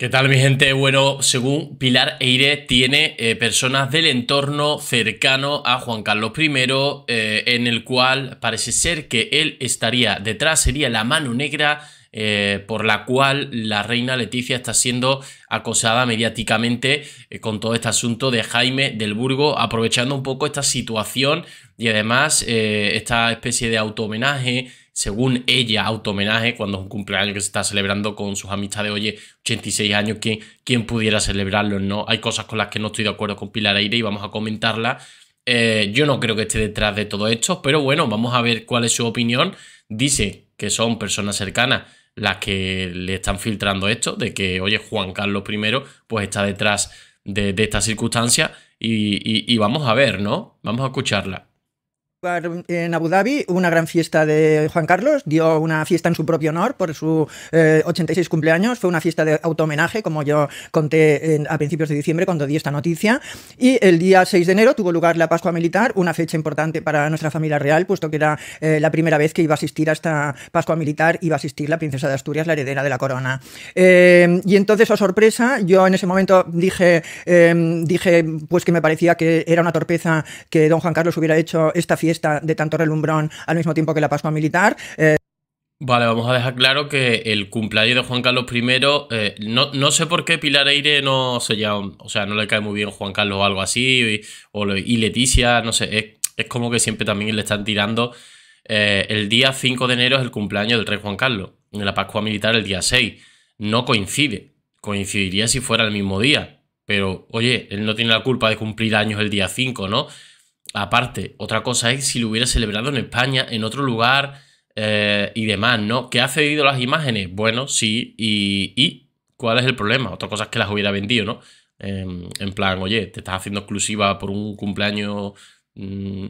¿Qué tal mi gente? Bueno, según Pilar Eire, tiene eh, personas del entorno cercano a Juan Carlos I, eh, en el cual parece ser que él estaría detrás, sería la mano negra eh, por la cual la reina Leticia está siendo acosada mediáticamente con todo este asunto de Jaime del Burgo, aprovechando un poco esta situación y además esta especie de auto según ella, auto-homenaje, cuando es un cumpleaños que se está celebrando con sus amistades. Oye, 86 años, ¿quién, pudiera celebrarlo? ¿no? Hay cosas con las que no estoy de acuerdo con Pilar Aire y vamos a comentarla eh, yo no creo que esté detrás de todo esto, pero bueno, vamos a ver cuál es su opinión. Dice que son personas cercanas las que le están filtrando esto, de que, oye, Juan Carlos I pues está detrás de, esta circunstancia y vamos a ver, ¿no? Vamos a escucharla en Abu Dhabi una gran fiesta de Juan Carlos, dio una fiesta en su propio honor por su 86 eh, cumpleaños, fue una fiesta de auto-homenaje, como yo conté a principios de diciembre cuando di esta noticia, y el día 6 de enero tuvo lugar la Pascua Militar, una fecha importante para nuestra familia real, puesto que era eh, la primera vez que iba a asistir a esta Pascua Militar, iba a asistir la princesa de Asturias, la heredera de la corona. Em, y entonces, a oh sorpresa, yo en ese momento dije, em, dije pues que me parecía que era una torpeza que don Juan Carlos hubiera hecho esta fiesta de tanto relumbrón al mismo tiempo que la Pascua Militar. Eh, vale, vamos a dejar claro que el cumpleaños de Juan Carlos I, eh, no, sé por qué Pilar Aire no se llama, o sea, no le cae muy bien Juan Carlos o algo así, y, y Leticia, no sé, es, como que siempre también le están tirando. Eh, el día 5 de enero es el cumpleaños del rey Juan Carlos, en la Pascua Militar el día 6, no coincide, coincidiría si fuera el mismo día, pero oye, él no tiene la culpa de cumplir años el día 5, ¿no? Aparte, otra cosa es si lo hubiera celebrado en España, en otro lugar eh, y demás, ¿no? ¿Qué ha cedido las imágenes? Bueno, sí, y, ¿cuál es el problema? Otra cosa es que las hubiera vendido, ¿no? Em, en plan, oye, te estás haciendo exclusiva por un cumpleaños mm,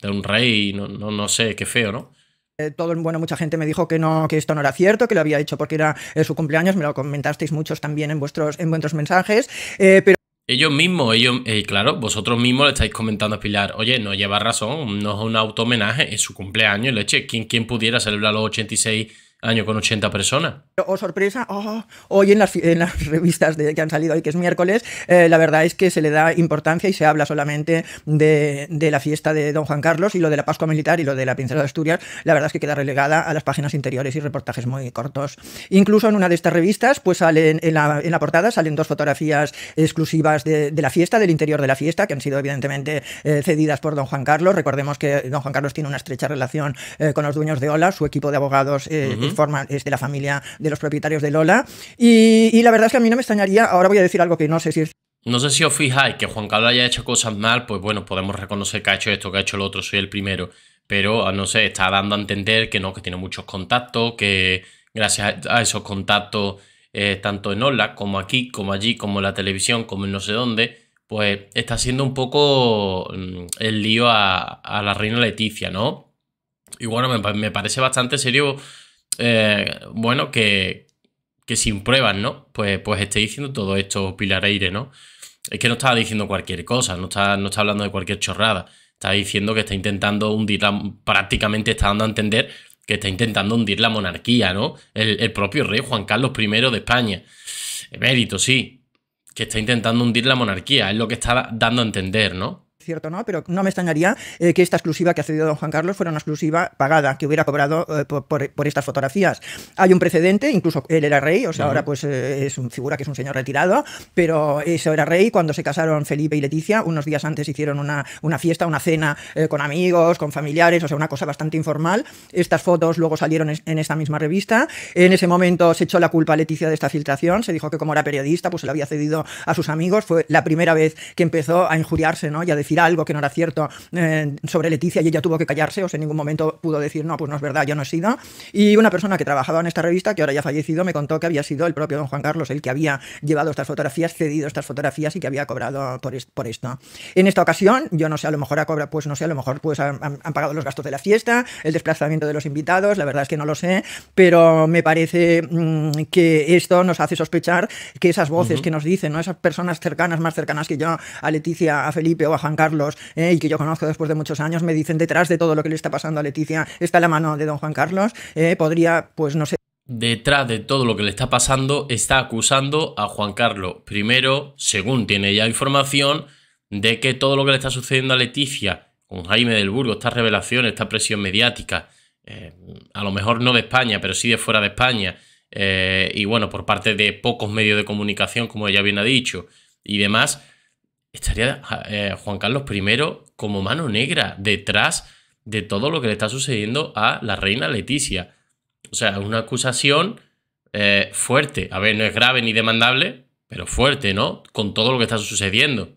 de un rey, no, no, sé, qué feo, ¿no? Eh, todo, bueno, mucha gente me dijo que no, que esto no era cierto, que lo había hecho porque era eh, su cumpleaños, me lo comentasteis muchos también en vuestros, en vuestros mensajes, pero ellos mismos, ellos, eh, claro, vosotros mismos le estáis comentando a Pilar, oye, no lleva razón, no es un auto homenaje, es su cumpleaños, leche, ¿quién, quién pudiera celebrar los 86 año con 80 personas. O oh, sorpresa, oh, hoy en las, en las revistas de, que han salido hoy, que es miércoles, eh, la verdad es que se le da importancia y se habla solamente de, la fiesta de Don Juan Carlos y lo de la Pascua Militar y lo de la Princesa de Asturias, la verdad es que queda relegada a las páginas interiores y reportajes muy cortos. Incluso en una de estas revistas, pues salen en la, portada salen dos fotografías exclusivas de, la fiesta, del interior de la fiesta, que han sido evidentemente eh, cedidas por Don Juan Carlos. Recordemos que Don Juan Carlos tiene una estrecha relación eh, con los dueños de Ola, su equipo de abogados forma es de la familia de los propietarios de Lola. Y, la verdad es que a mí no me extrañaría, ahora voy a decir algo que no sé si es no sé si os fijáis que Juan Carlos haya hecho cosas mal, pues bueno, podemos reconocer que ha hecho esto, que ha hecho lo otro, soy el primero. Pero, ah, no sé, está dando a entender que no, que tiene muchos contactos, que gracias a esos contactos, eh, tanto en Ola como aquí, como allí, como en la televisión, como en no sé dónde, pues está siendo un poco mm, el lío a, la reina Leticia, ¿no? Y bueno, me parece bastante serio eh, bueno, que, que, sin pruebas, ¿no? Pues, pues esté diciendo todo esto Pilar Aire, ¿no? Es que no estaba diciendo cualquier cosa, no está, no está hablando de cualquier chorrada. Está diciendo que está intentando hundir prácticamente está dando a entender que está intentando hundir la monarquía, ¿no? El, el propio rey Juan Carlos I de España. Mérito, sí. Que está intentando hundir la monarquía, es lo que está dando a entender, ¿no? cierto no, pero no me extrañaría eh, que esta exclusiva que ha cedido don Juan Carlos fuera una exclusiva pagada, que hubiera cobrado eh, por, por, estas fotografías. Hay un precedente, incluso él era rey, o sea, ahora pues eh, es un figura que es un señor retirado, pero eso era rey cuando se casaron Felipe y Leticia, unos días antes hicieron una, una fiesta, una cena con amigos, con familiares, o sea, una cosa bastante informal. Estas fotos luego salieron en, esta misma revista. En ese momento se echó la culpa a Leticia de esta filtración, se dijo que como era periodista, pues se la había cedido a sus amigos, fue la primera vez que empezó a injuriarse, ¿no? Y a decir algo que no era cierto eh, sobre Leticia y ella tuvo que callarse, o sea, en ningún momento pudo decir, no, pues no es verdad, yo no he sido. Y una persona que trabajaba en esta revista, que ahora ya ha fallecido, me contó que había sido el propio don Juan Carlos el que había llevado estas fotografías, cedido estas fotografías y que había cobrado por, por esto. En esta ocasión, yo no sé, a lo mejor a pues no sé, a lo mejor pues han, pagado los gastos de la fiesta, el desplazamiento de los invitados, la verdad es que no lo sé, pero me parece mm, que esto nos hace sospechar que esas voces que nos dicen, ¿no? esas personas cercanas, más cercanas que yo, a Leticia, a Felipe o a Juan Carlos, eh, y que yo conozco después de muchos años, me dicen detrás de todo lo que le está pasando a Leticia está la mano de don Juan Carlos, eh, podría, pues no sé. Detrás de todo lo que le está pasando está acusando a Juan Carlos. Primero, según tiene ya información, de que todo lo que le está sucediendo a Leticia con Jaime del Burgo, estas revelación, esta presión mediática, eh, a lo mejor no de España, pero sí de fuera de España, y bueno, por parte de pocos medios de comunicación, como ella bien ha dicho, y demás, estaría eh, Juan Carlos I como mano negra detrás de todo lo que le está sucediendo a la reina Leticia. O sea, una acusación eh, fuerte. A ver, no es grave ni demandable, pero fuerte, ¿no? Con todo lo que está sucediendo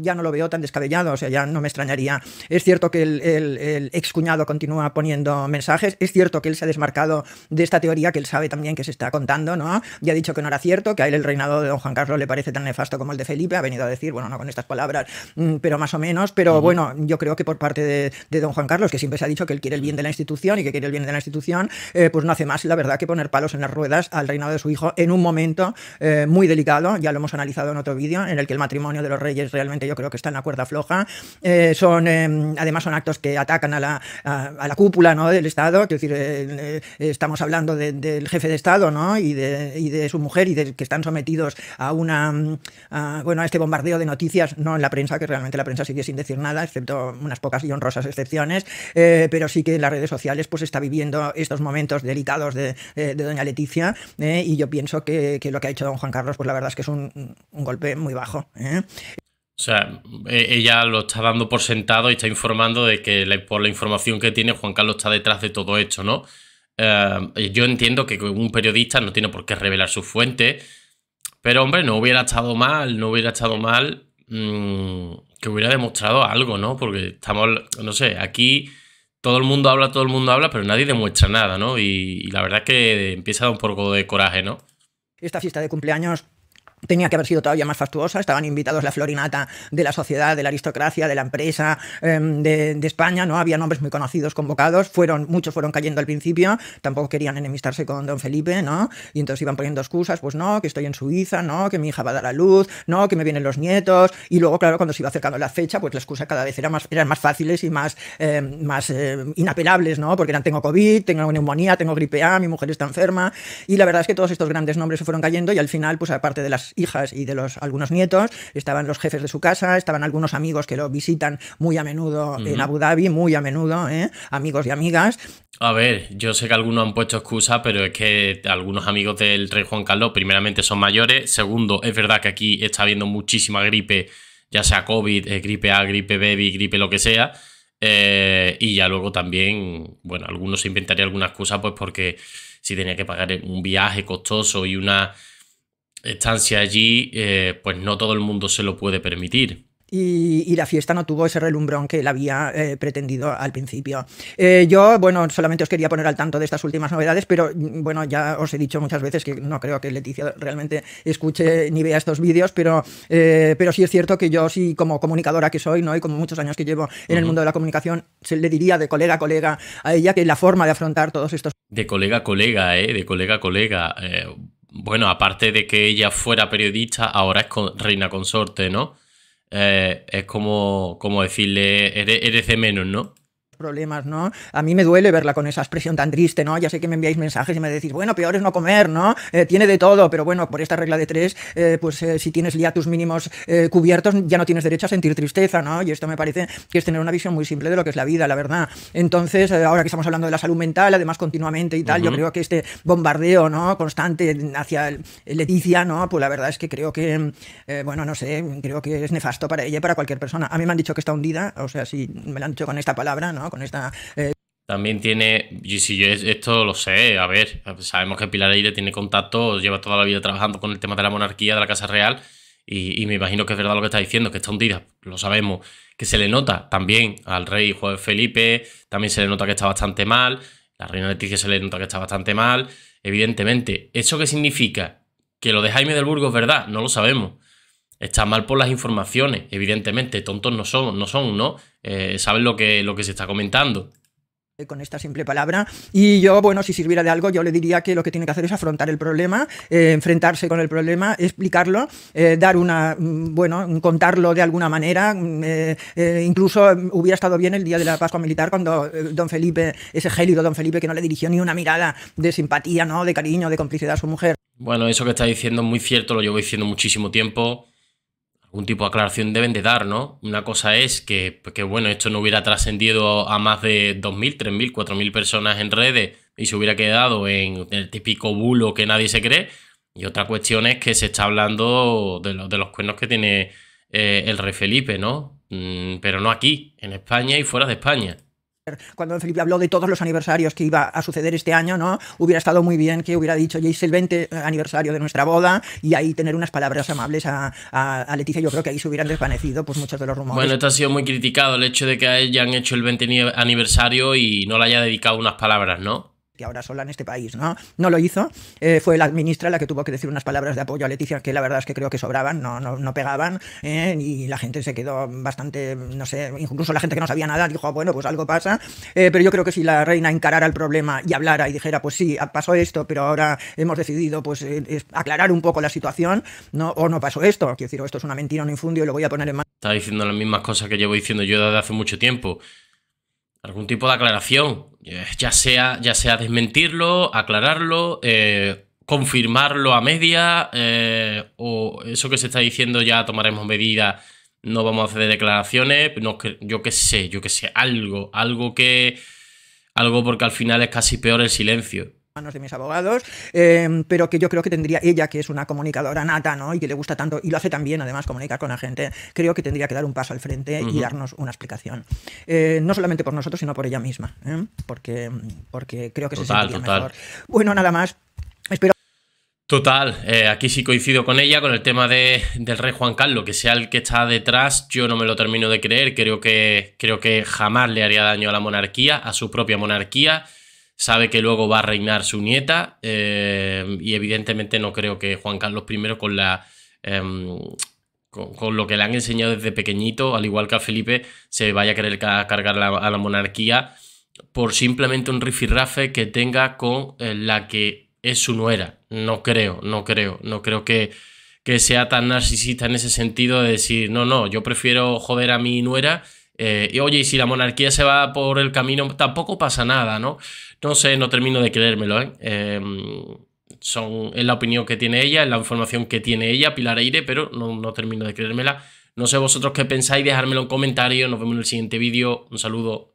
ya no lo veo tan descabellado, o sea, ya no me extrañaría. Es cierto que el, el, el excuñado continúa poniendo mensajes, es cierto que él se ha desmarcado de esta teoría que él sabe también que se está contando, ¿no? Ya ha dicho que no era cierto, que a él el reinado de don Juan Carlos le parece tan nefasto como el de Felipe, ha venido a decir, bueno, no con estas palabras, mm, pero más o menos, pero bueno, yo creo que por parte de, don Juan Carlos, que siempre se ha dicho que él quiere el bien de la institución y que quiere el bien de la institución, eh, pues no hace más, la verdad, que poner palos en las ruedas al reinado de su hijo en un momento eh, muy delicado, ya lo hemos analizado en otro vídeo, en el que el matrimonio de los reyes yo creo que está en la cuerda floja. Eh, son, eh, además, son actos que atacan a la, cúpula ¿no? del Estado. decir, eh, estamos hablando del jefe de Estado y, de, su mujer y de que están sometidos a una bueno a este bombardeo de noticias, no en la prensa, que realmente la prensa sigue sin decir nada, excepto unas pocas y honrosas excepciones, pero sí que en las redes sociales pues está viviendo estos momentos delicados de, doña Leticia y yo pienso que, lo que ha hecho don Juan Carlos, pues la verdad es que es un, golpe muy bajo. O sea, e, ella lo está dando por sentado y está informando de que por la información que tiene Juan Carlos está detrás de todo esto, ¿no? Eh, yo entiendo que un periodista no tiene por qué revelar su fuente, pero hombre, no hubiera estado mal, no hubiera estado mal mm, que hubiera demostrado algo, ¿no? Porque estamos, no sé, aquí todo el mundo habla, todo el mundo habla, pero nadie demuestra nada, ¿no? Y, la verdad es que empieza a dar un poco de coraje, ¿no? Esta fiesta de cumpleaños tenía que haber sido todavía más fastuosa. Estaban invitados la florinata de la sociedad, de la aristocracia, de la empresa, em, de, España, ¿no? Había nombres muy conocidos convocados, fueron, muchos fueron cayendo al principio, tampoco querían enemistarse con don Felipe, ¿no? Y entonces iban poniendo excusas, pues no, que estoy en Suiza, no, que mi hija va a dar a luz, no, que me vienen los nietos. Y luego, claro, cuando se iba acercando la fecha, pues la excusa cada vez era más, eran más fáciles y más, em, más em, inapelables, ¿no? Porque eran tengo COVID, tengo neumonía, tengo gripe A, mi mujer está enferma. Y la verdad es que todos estos grandes nombres se fueron cayendo y al final, pues aparte de las hijas y de los algunos nietos, estaban los jefes de su casa, estaban algunos amigos que lo visitan muy a menudo en Abu Dhabi, muy a menudo, ¿eh? amigos y amigas. A ver, yo sé que algunos han puesto excusa, pero es que algunos amigos del rey Juan Carlos, primeramente, son mayores. Segundo, es verdad que aquí está habiendo muchísima gripe, ya sea COVID, eh, gripe A, gripe B, gripe lo que sea. Eh, y ya luego también, bueno, algunos inventarían alguna excusa, pues porque si tenía que pagar un viaje costoso y una estancia allí, eh, pues no todo el mundo se lo puede permitir. Y, la fiesta no tuvo ese relumbrón que él había eh, pretendido al principio. Eh, yo, bueno, solamente os quería poner al tanto de estas últimas novedades, pero mm, bueno, ya os he dicho muchas veces que no creo que Leticia realmente escuche ni vea estos vídeos, pero, pero sí es cierto que yo sí, como comunicadora que soy, ¿no? Y como muchos años que llevo en el mundo de la comunicación, se le diría de colega a colega a ella que la forma de afrontar todos estos... De colega a colega, ¿eh? De colega a colega bueno, aparte de que ella fuera periodista, ahora es reina consorte, ¿no? Eh, es como, como decirle, eres de menos, ¿no? problemas, ¿no? A mí me duele verla con esa expresión tan triste, ¿no? Ya sé que me enviáis mensajes y me decís, bueno, peor es no comer, ¿no? Eh, tiene de todo, pero bueno, por esta regla de tres, eh, pues eh, si tienes ya tus mínimos cubiertos, ya no tienes derecho a sentir tristeza, ¿no? Y esto me parece que es tener una visión muy simple de lo que es la vida, la verdad. Entonces, ahora que estamos hablando de la salud mental, además continuamente y tal, yo creo que este bombardeo, ¿no? Constante hacia el Leticia, ¿no? Pues la verdad es que creo que, bueno, no sé, creo que es nefasto para ella y para cualquier persona. A mí me han dicho que está hundida, o sea, si me la han dicho con esta palabra, ¿no? Eh, también tiene, y si yo esto lo sé, a ver, sabemos que Pilar Aire tiene contacto, lleva toda la vida trabajando con el tema de la monarquía, de la Casa Real, y, me imagino que es verdad lo que está diciendo, que está hundida, lo sabemos, que se le nota también al rey Juan Felipe, también se le nota que está bastante mal, la reina Leticia se le nota que está bastante mal, evidentemente. ¿Eso qué significa? ¿Que lo de Jaime del Burgo es verdad? No lo sabemos. Está mal por las informaciones, evidentemente, tontos no son, no son, ¿no? Eh, saben lo que, lo que se está comentando eh, con esta simple palabra. Y yo, bueno, si sirviera de algo, yo le diría que lo que tiene que hacer es afrontar el problema, eh, enfrentarse con el problema, explicarlo, dar una, mm, bueno, contarlo de alguna manera. Mm, incluso hubiera estado bien el día de la Pascua Militar cuando don Felipe, ese gélido don Felipe que no le dirigió ni una mirada de simpatía, ¿no? De cariño, de complicidad a su mujer. Bueno, eso que está diciendo es muy cierto, lo llevo diciendo muchísimo tiempo. Un tipo de aclaración deben de dar, ¿no? Una cosa es que, bueno, esto no hubiera trascendido a más de 2.000, 3.000, 4.000 personas en redes y se hubiera quedado en el típico bulo que nadie se cree. Y otra cuestión es que se está hablando de, de los cuernos que tiene eh, el rey Felipe, ¿no? Mm, pero no aquí, en España y fuera de España. Cuando Felipe habló de todos los aniversarios que iba a suceder este año, ¿no? Hubiera estado muy bien que hubiera dicho, ya es el 20 eh, aniversario de nuestra boda, y ahí tener unas palabras amables a, Leticia. Yo creo que ahí se hubieran desvanecido pues, muchos de los rumores. Bueno, esto ha sido muy criticado, el hecho de que a han hecho el 20 aniversario y no le haya dedicado unas palabras, ¿no? que ahora sola en este país, ¿no? No lo hizo. Eh, fue la ministra la que tuvo que decir unas palabras de apoyo a Leticia, que la verdad es que creo que sobraban, no, no, pegaban, eh, y la gente se quedó bastante, no sé, incluso la gente que no sabía nada dijo, bueno, pues algo pasa, eh, pero yo creo que si la reina encarara el problema y hablara y dijera, pues sí, pasó esto, pero ahora hemos decidido, pues, aclarar un poco la situación, ¿no? O no pasó esto, quiero decir, esto es una mentira, un infundio, y lo voy a poner en mano... Está diciendo las mismas cosas que llevo diciendo yo desde hace mucho tiempo algún tipo de aclaración, eh, ya sea, ya sea desmentirlo, aclararlo, eh, confirmarlo a media, eh, o eso que se está diciendo ya tomaremos medidas, no vamos a hacer declaraciones, no, yo qué sé, yo qué sé, algo, algo que, algo porque al final es casi peor el silencio manos de mis abogados, em, pero que yo creo que tendría ella, que es una comunicadora nata, ¿no? Y que le gusta tanto, y lo hace también, además, comunicar con la gente, creo que tendría que dar un paso al frente y darnos una explicación. Eh, no solamente por nosotros, sino por ella misma, ¿eh? porque, porque creo que se sentiría mejor. Bueno, nada más. Espero Total, eh, aquí sí coincido con ella, con el tema de, del rey Juan Carlos, que sea el que está detrás, yo no me lo termino de creer, creo que, creo que jamás le haría daño a la monarquía, a su propia monarquía sabe que luego va a reinar su nieta eh, y evidentemente no creo que Juan Carlos I con la... Em, con, lo que le han enseñado desde pequeñito, al igual que a Felipe, se vaya a querer cargar a la monarquía por simplemente un rifirrafe que tenga con eh, la que es su nuera. No creo, no creo, no creo que, que sea tan narcisista en ese sentido de decir, no, no, yo prefiero joder a mi nuera eh, y oye, si la monarquía se va por el camino, tampoco pasa nada, ¿no? No sé, no termino de creérmelo, ¿eh? Em, son, es la opinión que tiene ella, es la información que tiene ella, Pilar Aire, pero no, no termino de creérmela. No sé vosotros qué pensáis, dejármelo en comentarios. Nos vemos en el siguiente vídeo. Un saludo.